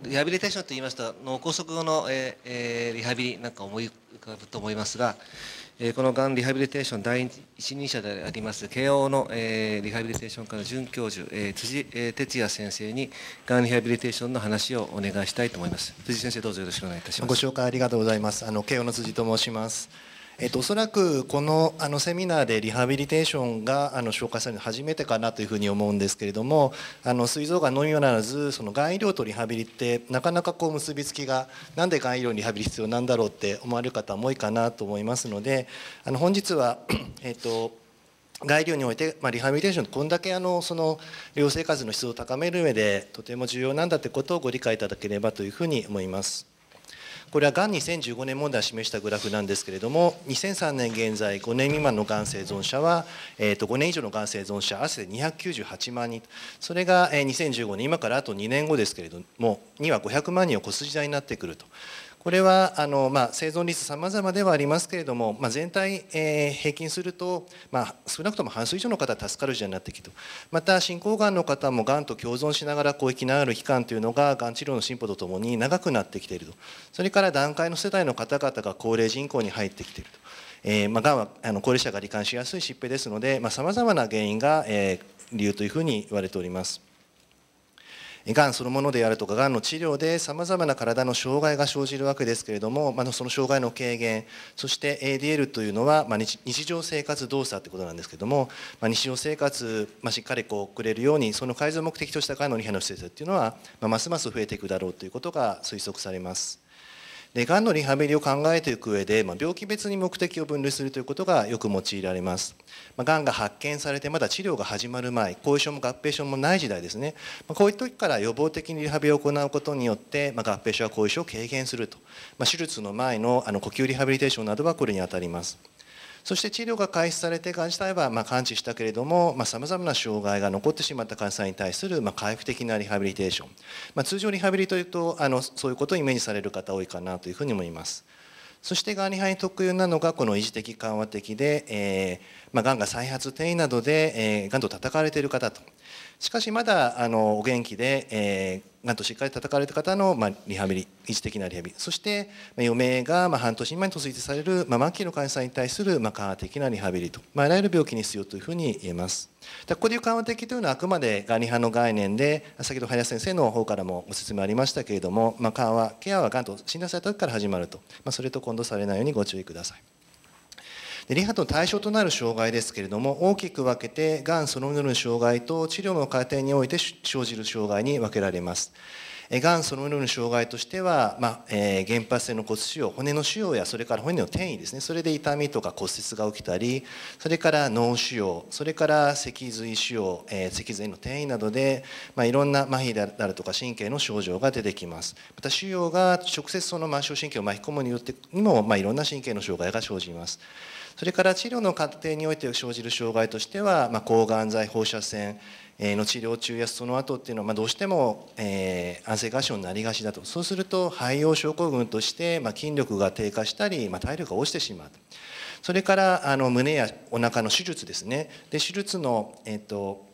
リハビリテーションと言いました脳梗塞後の、えー、リハビリなんか思い浮かぶと思いますが、えー、このがんリハビリテーション第一人者であります慶応の、えー、リハビリテーション科の准教授、えー、辻、えー、哲也先生にがんリハビリテーションの話をお願いしたいと思います辻先生どうぞよろしくお願いいたしますご紹介ありがとうございますあの慶応の辻と申しますえっと、おそらくこのあのセミナーでリハビリテーションがあの紹介されるの初めてかなというふうに思うんですけれどもあの膵臓がんのみならずそのがん医療とリハビリってなかなかこう結びつきがなんでがん医療にリハビリ必要なんだろうって思われる方も多いかなと思いますのであの本日は、えっと外流において、まあ、リハビリテーションこんだけあのその療生活の質を高める上でとても重要なんだってことをご理解いただければというふうに思います。これはがん2015年問題を示したグラフなんですけれども2003年現在5年未満のがん生存者は、えー、と5年以上のがん生存者合わせて298万人それが2015年今からあと2年後ですけれどもには500万人を超す時代になってくるとこれはあの、まあ、生存率様々ではありますけれども、まあ、全体、えー、平均すると、まあ、少なくとも半数以上の方は助かるじゃになってきてまた進行がんの方もがんと共存しながら広域のある期間というのががん治療の進歩とともに長くなってきているとそれから段階の世代の方々が高齢人口に入ってきていると。えーまあ、がんはあの高齢者が罹患しやすい疾病ですのでさまざ、まな原因が、えー、理由というふうに言われております。がんそのものであるとかがんの治療でさまざまな体の障害が生じるわけですけれども、まあ、その障害の軽減そして ADL というのは、まあ、日常生活動作ということなんですけども、まあ、日常生活、まあ、しっかりこう送れるようにその改善を目的としたがんのリハの施設っていうのは、まあ、ますます増えていくだろうということが推測されます。でがんのリハビリを考えていく上で、まあ、病気別に目的を分類するということがよく用いられます、まあ、がんが発見されてまだ治療が始まる前後遺症も合併症もない時代ですね、まあ、こういう時から予防的にリハビリを行うことによって、まあ、合併症や後遺症を軽減すると、まあ、手術の前のあの呼吸リハビリテーションなどはこれにあたりますそして治療が開始されて患者体はま完治したけれどもさまざ、まな障害が残ってしまった患者さんに対するま回復的なリハビリテーション、まあ、通常リハビリというとあのそういうことをイメージされる方多いかなというふうに思います。そしてがんリに特有なのがこの維持的緩和的で、えーまあ、がんが再発転移などで、えー、がんと戦われている方としかしまだあのお元気で、えーがんとしっかり叩かれた方の、まあ、リハビリ維持的なリハビリそして、ま余命が、まあ、半年前に突立される、まあ、末期の患者さんに対する、まあ、緩和的なリハビリと、まあ、あらゆる病気に必要というふうに言えますここでいう緩和的というのはあくまでがんリハの概念で先ほど林先生の方からもご説明ありましたけれども、まあ、緩和ケアはがんと診断された時から始まると、まあ、それと混同されないようにご注意ください。でリハの対象となる障害ですけれども大きく分けてがんそのものの障害と治療の過程において生じる障害に分けられます。がんそのものの障害としては、まあえー、原発性の骨腫瘍骨の腫瘍やそれから骨の転移ですねそれで痛みとか骨折が起きたりそれから脳腫瘍それから脊髄腫瘍、えー、脊髄の転移などで、まあ、いろんな麻痺であるとか神経の症状が出てきますまた腫瘍が直接その末梢神経を巻き込むによってにも、まあ、いろんな神経の障害が生じます。それから治療の過程において生じる障害としては、まあ、抗がん剤放射線の治療中やその後っていうのは、まどうしても、え安静合症になりがちだとそうすると肺葉症候群として、ま筋力が低下したり、ま体力が落ちてしまうそれからあの胸やお腹の手術ですねで手術の、えっと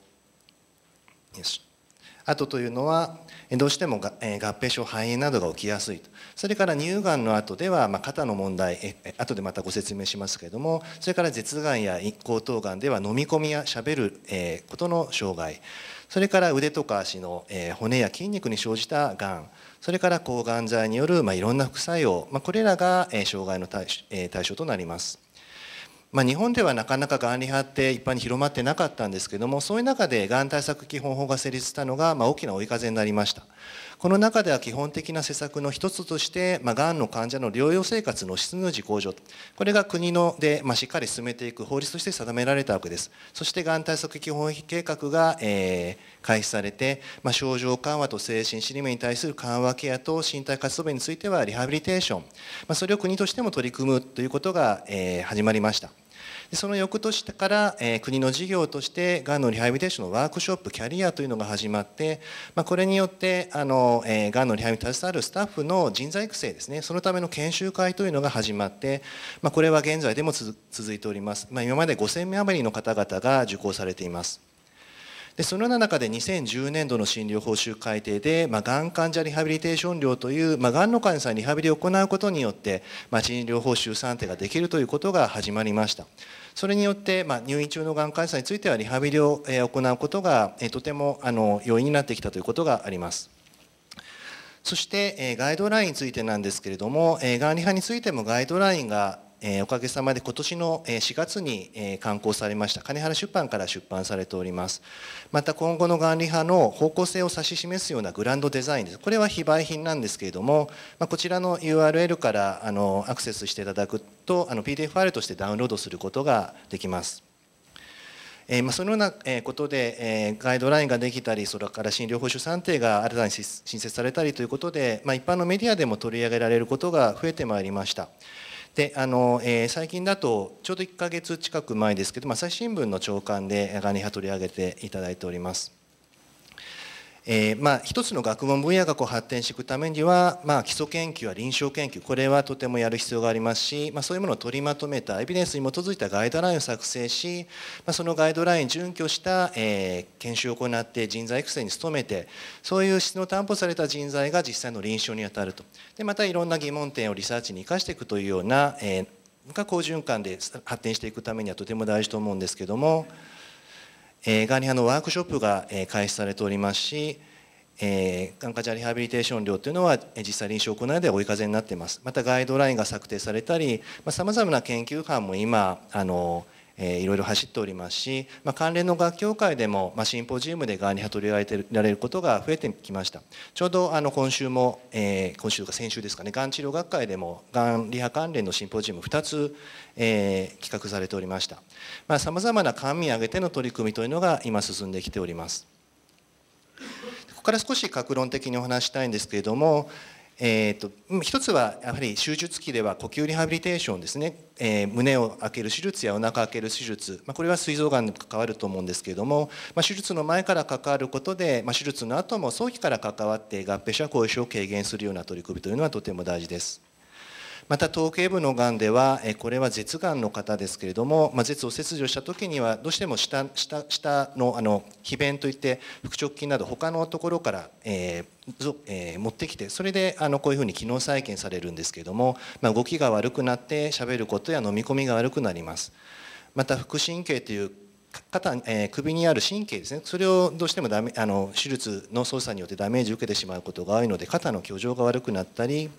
あとというのはどうしても合併症肺炎などが起きやすいとそれから乳がんの後では、ま肩の問題後でまたご説明しますけれどもそれから舌がんや喉頭がんでは飲み込みやしゃべることの障害それから腕とか足の骨や筋肉に生じたがんそれから抗がん剤による、まいろんな副作用、まこれらが障害の対象となります。まあ、日本ではなかなかがんリハって一般に広まってなかったんですけどもそういう中でがん対策基本法が成立したのが、まあ、大きな追い風になりましたこの中では基本的な施策の一つとして、まあ、がんの患者の療養生活の質の自向上これが国ので、まあ、しっかり進めていく法律として定められたわけですそしてがん対策基本計画が、えー、開始されて、まあ、症状緩和と精神理面に対する緩和ケアと身体活動面についてはリハビリテーション、まあ、それを国としても取り組むということが、えー、始まりましたでその翌年から、えー、国の事業としてがんのリハビリテーションのワークショップキャリアというのが始まって、まあ、これによってあの、えー、がんのリハビリに携わるスタッフの人材育成ですねそのための研修会というのが始まって、まあ、これは現在でも続いております、まあ、今まで5000名余りの方々が受講されていますでそのような中で2010年度の診療報酬改定で、まあ、がん患者リハビリテーション料という、まあ、がんの患者さんにリハビリを行うことによって、まあ、診療報酬算定ができるということが始まりました。それによって、まあ、入院中のがん患者さんについてはリハビリを行うことがとてもあの容易になってきたということがあります。そしてガイドラインについてなんですけれども、がんリハについてもガイドラインがえおかげさまで今年の4月に刊行されました金原出版から出版されておりますまた今後の眼理派の方向性を指し示すようなグランドデザインですこれは非売品なんですけれども、まこちらの URL からあのアクセスしていただくとあの PDF ファイルとしてダウンロードすることができますえまそのようなことでガイドラインができたりそれから診療報酬算定が新たに新設されたりということで、ま一般のメディアでも取り上げられることが増えてまいりました。であの、えー、最近だとちょうど1か月近く前ですけど、まあ、朝日新聞の朝刊でガニハ取り上げていただいております。えー、まあ、一つの学問分野がこう発展していくためには、まあ、基礎研究や臨床研究これはとてもやる必要がありますし、まあ、そういうものを取りまとめたエビデンスに基づいたガイドラインを作成し、まあ、そのガイドラインに準拠した、えー、研修を行って人材育成に努めてそういう質の担保された人材が実際の臨床に当たるとでまたいろんな疑問点をリサーチに生かしていくというような、えー、が好循環で発展していくためにはとても大事と思うんですけども。えー、がにあのワークショップが、え開始されておりますし、え眼科じゃリハビリテーション料というのは実際臨床行い上で追い風になっていますまたガイドラインが策定されたりさまざ、まな研究班も今あのえー、いろいろ走っておりますし、まあ、関連の学協会でも、まあ、シンポジウムでがんニ派取り上げられることが増えてきましたちょうどあの今週も、えー、今週か先週ですかねがん治療学会でもがんリハ関連のシンポジウム2つ、えー、企画されておりましたさまざ、まな官民挙げての取り組みというのが今進んできておりますここから少し格論的にお話したいんですけれどもえーと、一つはやはり手術期では呼吸リハビリテーションですね、えー、胸を開ける手術やお腹開ける手術、まあ、これは膵臓がんに関わると思うんですけれども、まあ、手術の前から関わることで、まあ、手術の後も早期から関わって合併症や後遺症を軽減するような取り組みというのはとても大事です。また頭頸部のがんではこれは舌がんの方ですけれども、まあ、舌を切除した時にはどうしても下下下のあの皮弁といって腹直筋など他のところから、えーえー、持ってきてそれであのこういうふうに機能再建されるんですけれども、まあ、動きが悪くなってしゃべることや飲み込みが悪くなります。また副神経という肩、えー、首にある神経ですねそれをどうしてもダメあの手術の操作によってダメージを受けてしまうことが多いので肩の挙上が悪くなったり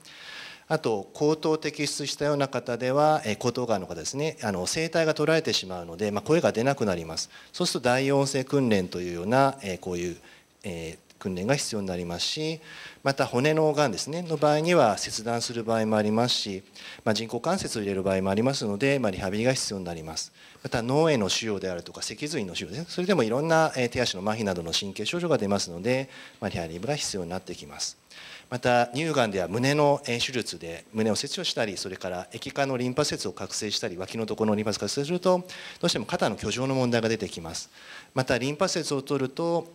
あと口頭摘出したような方では喉頭がんの方ですねあの声帯が取られてしまうので、まあ、声が出なくなりますそうすると大音声訓練というような、えこういう、え訓練が必要になりますしまた骨のがんですねの場合には切断する場合もありますし、まあ、人工関節を入れる場合もありますので、まあ、リハビリが必要になりますまた脳への腫瘍であるとか脊髄の腫瘍ですねそれでもいろんな手足の麻痺などの神経症状が出ますので、まあ、リハビリが必要になってきますまた乳がんでは胸の手術で胸を切除したりそれから液化のリンパ節を覚醒したり脇のところのリンパ節を覚醒するとどうしても肩の挙上の問題が出てきますまたリンパ節を取ると、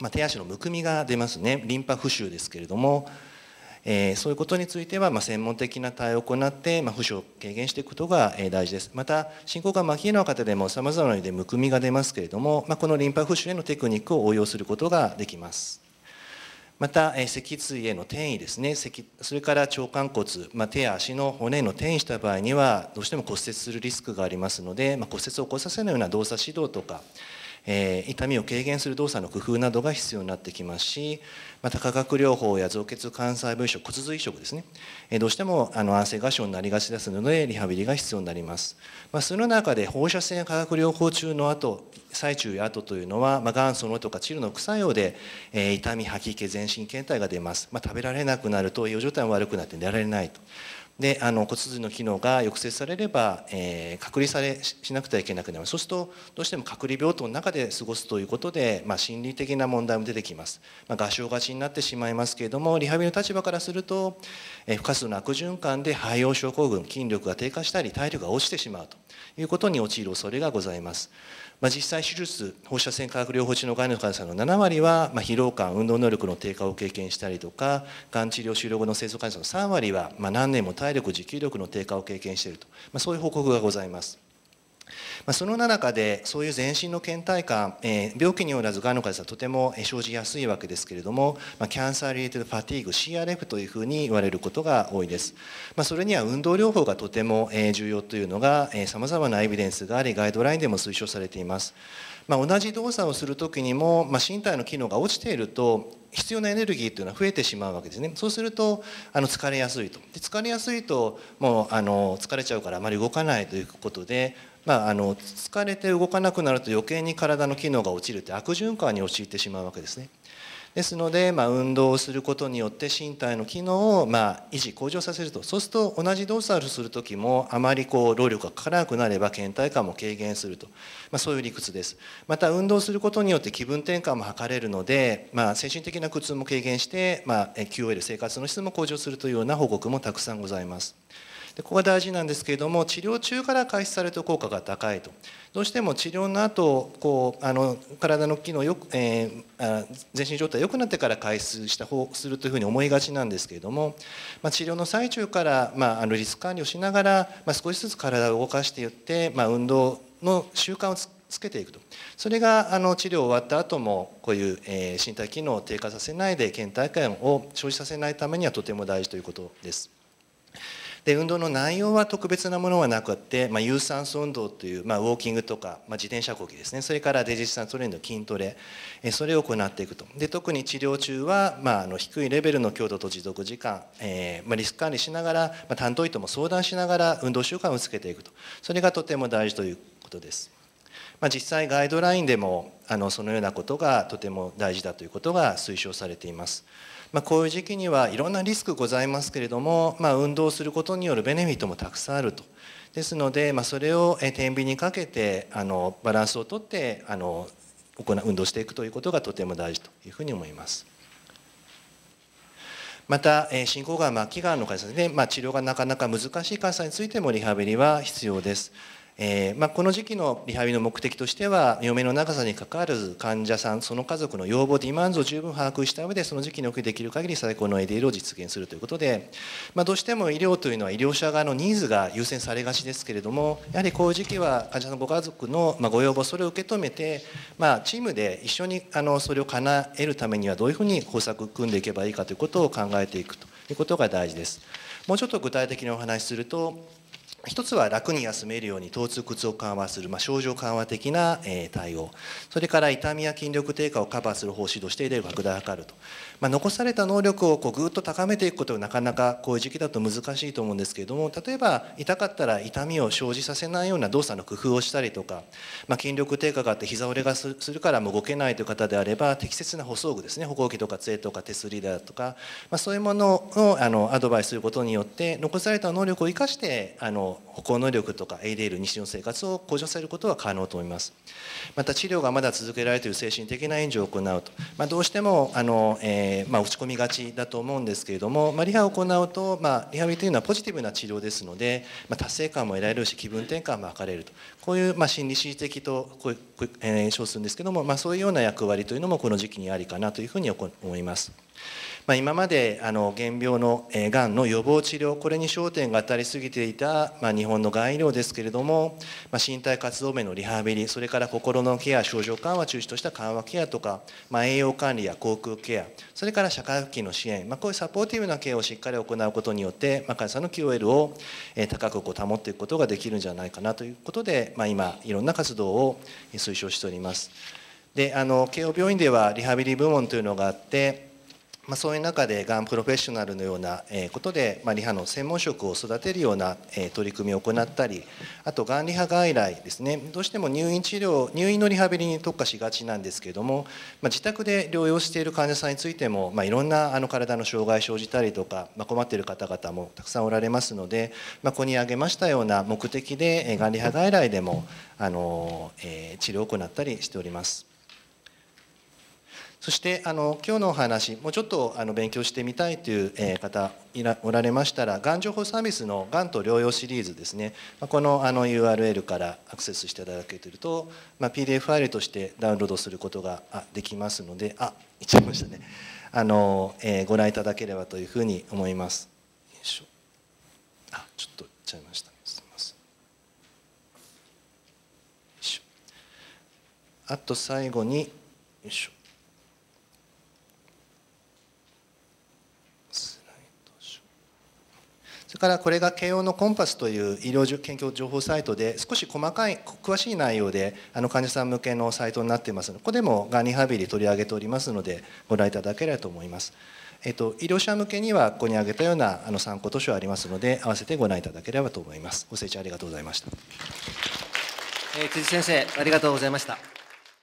まあ、手足のむくみが出ますねリンパ浮腫ですけれども、えー、そういうことについては、まあ、専門的な対応を行って、まあ、浮を軽減していくことが、え大事ですまた進行が巻き絵の方でもさまざまな意味でむくみが出ますけれども、まあ、このリンパ浮腫へのテクニックを応用することができますまた、え脊椎への転移ですねそれから腸管骨、まあ、手や足の骨への転移した場合にはどうしても骨折するリスクがありますので、まあ、骨折を起こさせないような動作指導とかえ痛みを軽減する動作の工夫などが必要になってきますしまた化学療法や造血幹細胞移植骨髄移植ですね、えどうしてもあの安静合症になりがちですのでリハビリが必要になります、まあ、その中で放射線化学療法中の後最中や後というのは、まあ、がんそのとか治療の副作用で、え痛み吐き気全身倦怠が出ます、まあ、食べられなくなると栄養状態も悪くなって寝られないと。であの骨髄の機能が抑制されれば、えー、隔離されしなくてはいけなくなりますそうするとどうしても隔離病棟の中で過ごすということで、まあ、心理的な問題も出てきます、まあ、合唱がちになってしまいますけれどもリハビリの立場からすると、えー、不可数の悪循環で肺葉症候群筋力が低下したり体力が落ちてしまうということに陥る恐れがございます。まあ、実際手術放射線化学療法中のがんの患者さんの7割は、まあ、疲労感運動能力の低下を経験したりとかがん治療終了後の生存患者さんの3割は、まあ、何年も耐体力、持久力の低下を経験していると、まあ、そういう報告がございます。まあ、その中でそういう全身の倦怠感、えー、病気によらずがんの患者はとても生じやすいわけですけれども、まあ、キャンサーリエーテッドファティーグ CRF というふうに言われることが多いです、まあ、それには運動療法がとても重要というのがさまざまなエビデンスがありガイドラインでも推奨されていますまあ、同じ動作をする時にも、まあ、身体の機能が落ちていると必要なエネルギーというのは増えてしまうわけですねそうするとあの疲れやすいとで疲れやすいともうあの疲れちゃうからあまり動かないということでまあ、あの疲れて動かなくなると余計に体の機能が落ちるって悪循環に陥ってしまうわけですね。ですので、まあ、運動をすることによって身体の機能をまあ維持向上させるとそうすると同じ動作をする時もあまりこう労力がかからなくなれば倦怠感も軽減すると、まあ、そういう理屈ですまた運動することによって気分転換も図れるので、まあ、精神的な苦痛も軽減して、まあ、QOL 生活の質も向上するというような報告もたくさんございます。でここが大事なんですけれども治療中から開始されると効果が高いとどうしても治療の後こうあの体の機能よく、えー、全身状態良くなってから開始した方するというふうに思いがちなんですけれども、まあ、治療の最中から、まあ、あのリスク管理をしながら、まあ、少しずつ体を動かしていって、まあ、運動の習慣をつつけていくとそれがあの治療終わった後もこういう、えー、身体機能を低下させないで倦怠感を生じさせないためにはとても大事ということです。で運動の内容は特別なものはなくて、まあ、有酸素運動という、まあ、ウォーキングとか、まあ、自転車こぎですねそれからデジスタントレーニングの筋トレそれを行っていくとで特に治療中は、まあ、あの低いレベルの強度と持続時間、えーまあ、リスク管理しながら、まあ、担当医とも相談しながら運動習慣をつけていくとそれがとても大事ということです。まあ、実際ガイドラインでもあのそのようなことがとても大事だということが推奨されています。まあ、こういう時期にはいろんなリスクございますけれども、まあ、運動することによるベネフィットもたくさんあると。ですので、まあ、それを天秤にかけてあのバランスをとってあの行う運動していくということがとても大事というふうに思います。また進行がん末期がんの患者さんで、まあ、治療がなかなか難しい患者さんについてもリハビリは必要です。えー、まあ、この時期のリハビリの目的としては余命の長さにかかわらず患者さんその家族の要望ディマンズを十分把握した上でその時期におけできる限り最高の ADL を実現するということで、まあ、どうしても医療というのは医療者側のニーズが優先されがちですけれどもやはりこういう時期は患者さんのご家族のご要望それを受け止めて、まあ、チームで一緒にあのそれを叶えるためにはどういうふうに方策組んでいけばいいかということを考えていくということが大事です。もうちょっと具体的にお話しすると一つは楽に休めるように疼痛苦痛を緩和する、まあ、症状緩和的な、えー、対応それから痛みや筋力低下をカバーする方針として例を拡大を図ると、まあ、残された能力をこうぐっと高めていくことはなかなかこういう時期だと難しいと思うんですけれども例えば痛かったら痛みを生じさせないような動作の工夫をしたりとか、まあ、筋力低下があって膝折れがするからもう動けないという方であれば適切な補装具ですね歩行器とか杖とか手すりだとか、まあ、そういうものをあのアドバイスすることによって残された能力を生かしてあの歩行能力とか ADL 日常生活を向上させることは可能と思いますまた治療がまだ続けられている精神的な援助を行うと、まあ、どうしてもあの、えー、まあ、落ち込みがちだと思うんですけれども、まあ、リハを行うと、まリハビリというのはポジティブな治療ですので、ま達成感も得られるし気分転換も図れるとこういう、ま心理恣意的とこう、えー、称するんですけども、まそういうような役割というのもこの時期にありかなというふうに思います。まあ、今まであの原病のがんの予防治療これに焦点が当たりすぎていた、まあ、日本のがん医療ですけれども、まあ、身体活動面のリハビリそれから心のケア症状緩和中心とした緩和ケアとか、まあ、栄養管理や口腔ケアそれから社会復帰の支援、まあ、こういうサポーティブなケアをしっかり行うことによって、まあ、患者さんの QOL を高くこう保っていくことができるんじゃないかなということで、まあ、今いろんな活動を推奨しております。であの慶応病院ではリハビリ部門というのがあってまあ、そういう中でがんプロフェッショナルのようなことで、まあ、リハの専門職を育てるような取り組みを行ったりあとがんリハ外来ですねどうしても入院治療入院のリハビリに特化しがちなんですけども、まあ、自宅で療養している患者さんについても、まあ、いろんなあの体の障害生じたりとか、まあ、困っている方々もたくさんおられますので、まあ、ここに挙げましたような目的でがんリハ外来でもあの、えー、治療を行ったりしております。そしてあの今日のお話もうちょっとあの勉強してみたいという、え方いらおられましたらがん情報サービスのがんと療養シリーズですねこのあの URL からアクセスしていただけていると、まあ、PDF ファイルとしてダウンロードすることができますのであいっちゃいましたねあの、えー、ご覧いただければというふうに思いますあちょっとっちゃいました、ね、すみませんあと最後によいしょからこれが慶応のコンパスという医療研究情報サイトで少し細かい詳しい内容であの患者さん向けのサイトになっていますのでここでもがんリハビリ取り上げておりますのでご覧いただければと思います。えっと、医療者向けにはここに挙げたようなあの参考図書ありますので併せてご覧いただければと思いますご清聴ありがとうございました、えー、辻先生ありがとうございました